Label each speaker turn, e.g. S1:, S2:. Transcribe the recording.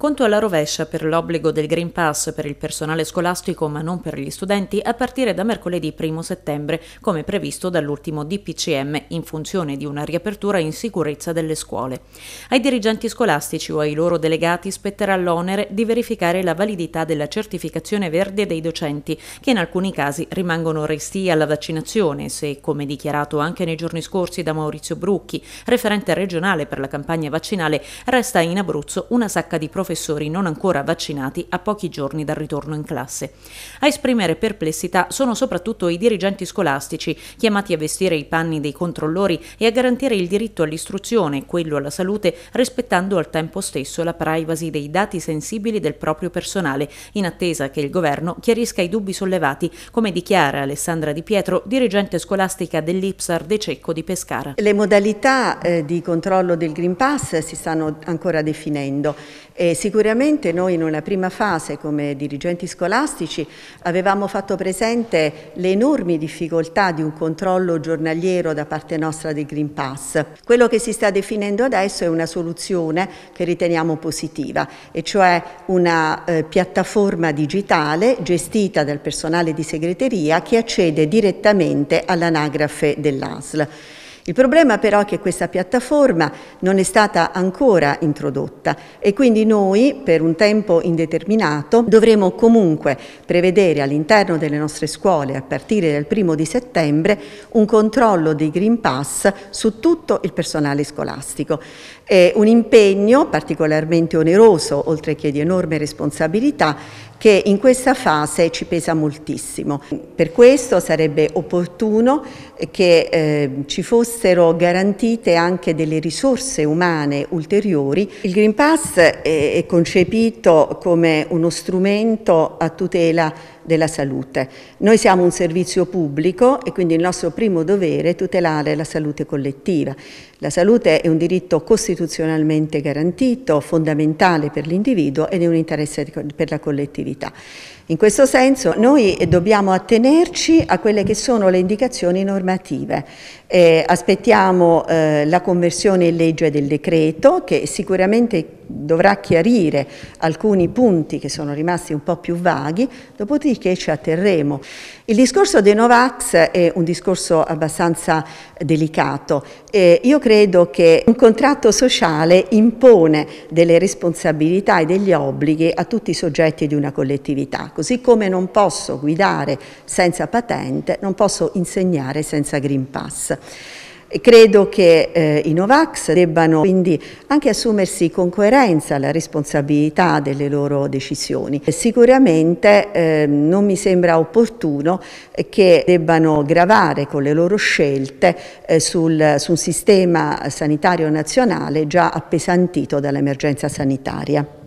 S1: Conto alla rovescia per l'obbligo del Green Pass per il personale scolastico ma non per gli studenti a partire da mercoledì 1 settembre, come previsto dall'ultimo DPCM, in funzione di una riapertura in sicurezza delle scuole. Ai dirigenti scolastici o ai loro delegati spetterà l'onere di verificare la validità della certificazione verde dei docenti, che in alcuni casi rimangono resti alla vaccinazione, se, come dichiarato anche nei giorni scorsi da Maurizio Brucchi, referente regionale per la campagna vaccinale, resta in Abruzzo una sacca di profondità professori non ancora vaccinati a pochi giorni dal ritorno in classe. A esprimere perplessità sono soprattutto i dirigenti scolastici, chiamati a vestire i panni dei controllori e a garantire il diritto all'istruzione e quello alla salute, rispettando al tempo stesso la privacy dei dati sensibili del proprio personale, in attesa che il governo chiarisca i dubbi sollevati, come dichiara Alessandra Di Pietro, dirigente scolastica dell'Ipsar De Cecco di Pescara.
S2: Le modalità eh, di controllo del Green Pass si stanno ancora definendo e sicuramente noi in una prima fase come dirigenti scolastici avevamo fatto presente le enormi difficoltà di un controllo giornaliero da parte nostra del Green Pass. Quello che si sta definendo adesso è una soluzione che riteniamo positiva e cioè una eh, piattaforma digitale gestita dal personale di segreteria che accede direttamente all'anagrafe dell'ASL. Il problema però è che questa piattaforma non è stata ancora introdotta e quindi noi per un tempo indeterminato dovremo comunque prevedere all'interno delle nostre scuole a partire dal primo di settembre un controllo dei Green Pass su tutto il personale scolastico. È un impegno particolarmente oneroso oltre che di enorme responsabilità che in questa fase ci pesa moltissimo. Per questo sarebbe opportuno che eh, ci fossero garantite anche delle risorse umane ulteriori. Il Green Pass è concepito come uno strumento a tutela della salute. Noi siamo un servizio pubblico e quindi il nostro primo dovere è tutelare la salute collettiva. La salute è un diritto costituzionalmente garantito, fondamentale per l'individuo ed è un interesse per la collettività. In questo senso noi dobbiamo attenerci a quelle che sono le indicazioni normative. Eh, aspettiamo eh, la conversione in legge del decreto che sicuramente dovrà chiarire alcuni punti che sono rimasti un po' più vaghi, dopodiché che ci atterremo. Il discorso dei Novax è un discorso abbastanza delicato. Eh, io credo che un contratto sociale impone delle responsabilità e degli obblighi a tutti i soggetti di una collettività, così come non posso guidare senza patente, non posso insegnare senza Green Pass. Credo che eh, i Novax debbano quindi anche assumersi con coerenza la responsabilità delle loro decisioni. Sicuramente eh, non mi sembra opportuno che debbano gravare con le loro scelte eh, sul, su un sistema sanitario nazionale già appesantito dall'emergenza sanitaria.